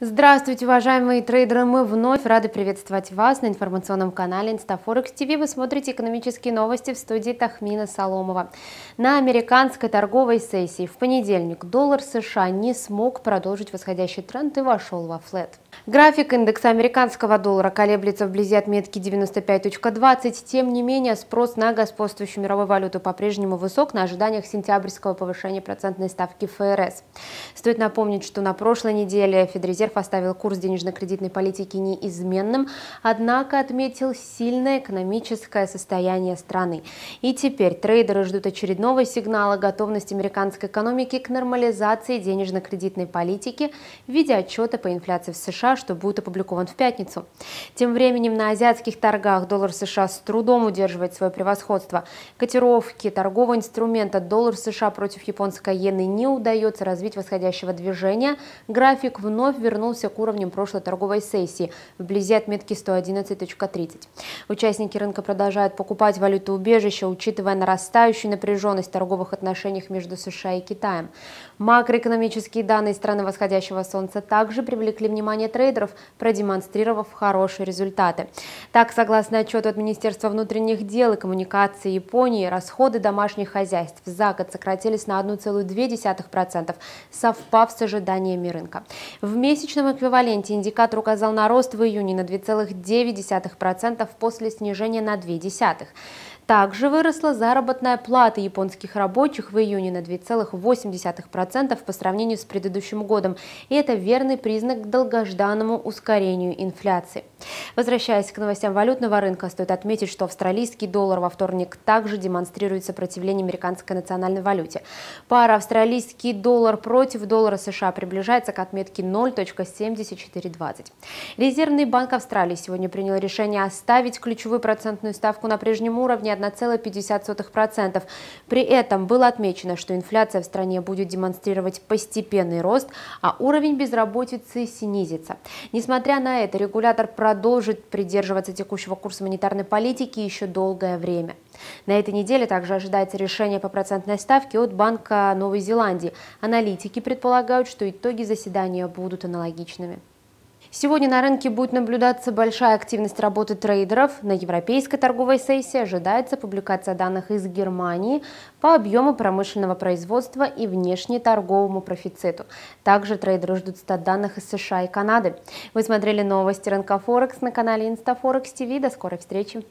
Здравствуйте, уважаемые трейдеры! Мы вновь рады приветствовать вас на информационном канале InstaForex TV. Вы смотрите экономические новости в студии Тахмина Соломова. На американской торговой сессии в понедельник доллар США не смог продолжить восходящий тренд и вошел во флет. График индекса американского доллара колеблется вблизи отметки 95.20. Тем не менее, спрос на господствующую мировую валюту по-прежнему высок на ожиданиях сентябрьского повышения процентной ставки ФРС. Стоит напомнить, что на прошлой неделе Федрезерв Резерв оставил курс денежно-кредитной политики неизменным, однако отметил сильное экономическое состояние страны. И теперь трейдеры ждут очередного сигнала готовности американской экономики к нормализации денежно-кредитной политики в виде отчета по инфляции в США, что будет опубликован в пятницу. Тем временем на азиатских торгах доллар США с трудом удерживает свое превосходство. Котировки торгового инструмента доллар США против японской иены не удается развить восходящего движения. График вновь вернулся вернулся к уровням прошлой торговой сессии, вблизи отметки 111.30. Участники рынка продолжают покупать валюту убежища, учитывая нарастающую напряженность в торговых отношениях между США и Китаем. Макроэкономические данные страны восходящего солнца также привлекли внимание трейдеров, продемонстрировав хорошие результаты. Так, согласно отчету от Министерства внутренних дел и коммуникации Японии, расходы домашних хозяйств за год сократились на 1,2%, совпав с ожиданиями рынка. В месяц месячном эквиваленте индикатор указал на рост в июне на 2,9% после снижения на 0,2%. Также выросла заработная плата японских рабочих в июне на 2,8% по сравнению с предыдущим годом, и это верный признак к долгожданному ускорению инфляции. Возвращаясь к новостям валютного рынка, стоит отметить, что австралийский доллар во вторник также демонстрирует сопротивление американской национальной валюте. Пара австралийский доллар против доллара США приближается к отметке 0.7420. Резервный банк Австралии сегодня принял решение оставить ключевую процентную ставку на прежнем уровне 1,50%. При этом было отмечено, что инфляция в стране будет демонстрировать постепенный рост, а уровень безработицы снизится. Несмотря на это, регулятор прав продолжит придерживаться текущего курса монетарной политики еще долгое время. На этой неделе также ожидается решение по процентной ставке от Банка Новой Зеландии. Аналитики предполагают, что итоги заседания будут аналогичными. Сегодня на рынке будет наблюдаться большая активность работы трейдеров. На европейской торговой сессии ожидается публикация данных из Германии по объему промышленного производства и внешнеторговому профициту. Также трейдеры ждут стат данных из США и Канады. Вы смотрели новости рынка Форекс на канале Инстафорекс ТВ. До скорой встречи!